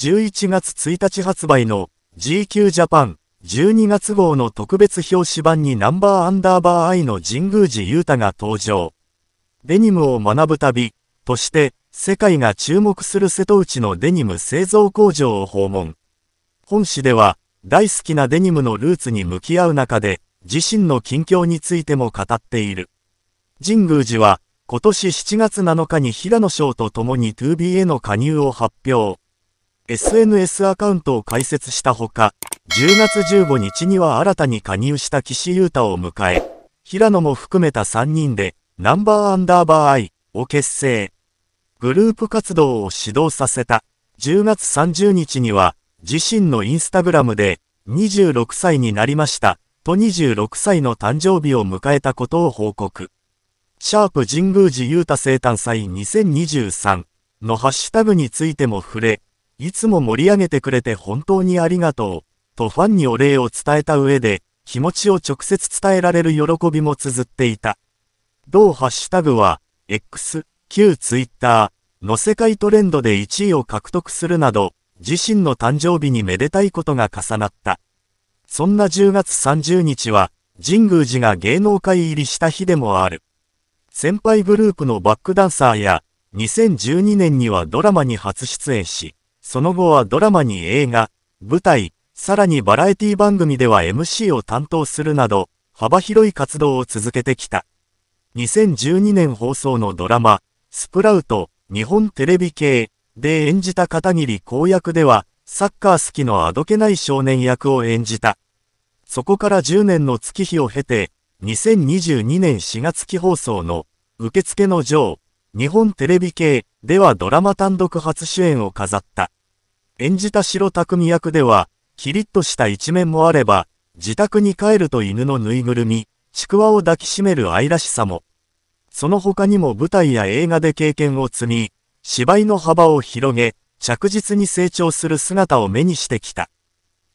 11月1日発売の GQ ジャパン12月号の特別表紙版にナンバーアンダーバー I の神宮寺雄太が登場。デニムを学ぶ旅として世界が注目する瀬戸内のデニム製造工場を訪問。本誌では大好きなデニムのルーツに向き合う中で自身の近況についても語っている。神宮寺は今年7月7日に平野翔と共に 2B への加入を発表。SNS アカウントを開設したほか、10月15日には新たに加入した岸優太を迎え、平野も含めた3人で、ナンバーアンダーバーアイを結成。グループ活動を指導させた。10月30日には、自身のインスタグラムで、26歳になりました、と26歳の誕生日を迎えたことを報告。シャープ神宮寺優太生誕祭2023のハッシュタグについても触れ、いつも盛り上げてくれて本当にありがとう、とファンにお礼を伝えた上で、気持ちを直接伝えられる喜びも綴っていた。同ハッシュタグは、X、旧 Twitter の世界トレンドで1位を獲得するなど、自身の誕生日にめでたいことが重なった。そんな10月30日は、神宮寺が芸能界入りした日でもある。先輩グループのバックダンサーや、2012年にはドラマに初出演し、その後はドラマに映画、舞台、さらにバラエティ番組では MC を担当するなど、幅広い活動を続けてきた。2012年放送のドラマ、スプラウト、日本テレビ系で演じた片桐公役では、サッカー好きのあどけない少年役を演じた。そこから10年の月日を経て、2022年4月期放送の、受付の女王、日本テレビ系ではドラマ単独初主演を飾った。演じた白匠役では、キリッとした一面もあれば、自宅に帰ると犬のぬいぐるみ、ちくわを抱きしめる愛らしさも。その他にも舞台や映画で経験を積み、芝居の幅を広げ、着実に成長する姿を目にしてきた。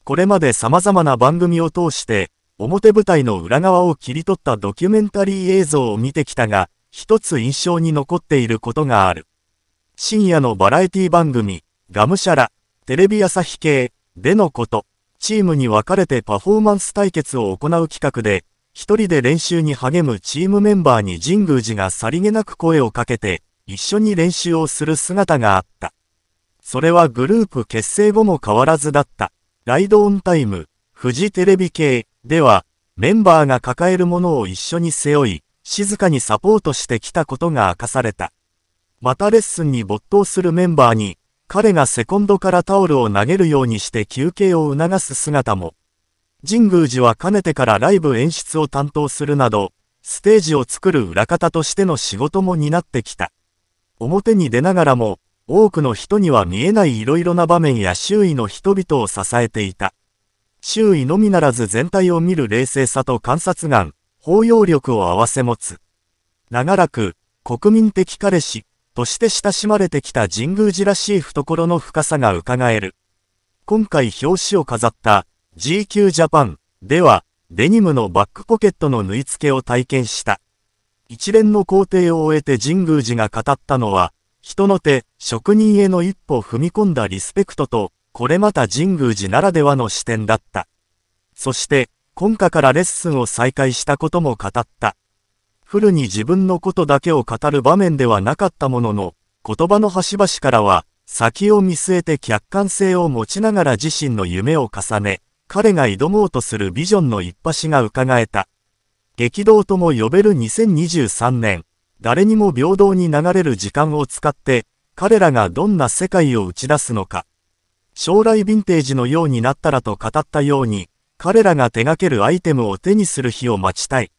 これまで様々な番組を通して、表舞台の裏側を切り取ったドキュメンタリー映像を見てきたが、一つ印象に残っていることがある。深夜のバラエティ番組、がむしゃらテレビ朝日系でのこと、チームに分かれてパフォーマンス対決を行う企画で、一人で練習に励むチームメンバーに神宮寺がさりげなく声をかけて、一緒に練習をする姿があった。それはグループ結成後も変わらずだった。ライドオンタイム、フジテレビ系では、メンバーが抱えるものを一緒に背負い、静かにサポートしてきたことが明かされた。またレッスンに没頭するメンバーに、彼がセコンドからタオルを投げるようにして休憩を促す姿も。神宮寺はかねてからライブ演出を担当するなど、ステージを作る裏方としての仕事も担ってきた。表に出ながらも、多くの人には見えない色々な場面や周囲の人々を支えていた。周囲のみならず全体を見る冷静さと観察眼、包容力を合わせ持つ。長らく、国民的彼氏、として親しまれてきた神宮寺らしい懐の深さが伺える。今回表紙を飾った GQ ジャパンでは、デニムのバックポケットの縫い付けを体験した。一連の工程を終えて神宮寺が語ったのは、人の手、職人への一歩踏み込んだリスペクトと、これまた神宮寺ならではの視点だった。そして、今夏からレッスンを再開したことも語った。フルに自分のことだけを語る場面ではなかったものの、言葉の端々からは、先を見据えて客観性を持ちながら自身の夢を重ね、彼が挑もうとするビジョンの一端が伺えた。激動とも呼べる2023年、誰にも平等に流れる時間を使って、彼らがどんな世界を打ち出すのか。将来ヴィンテージのようになったらと語ったように、彼らが手掛けるアイテムを手にする日を待ちたい。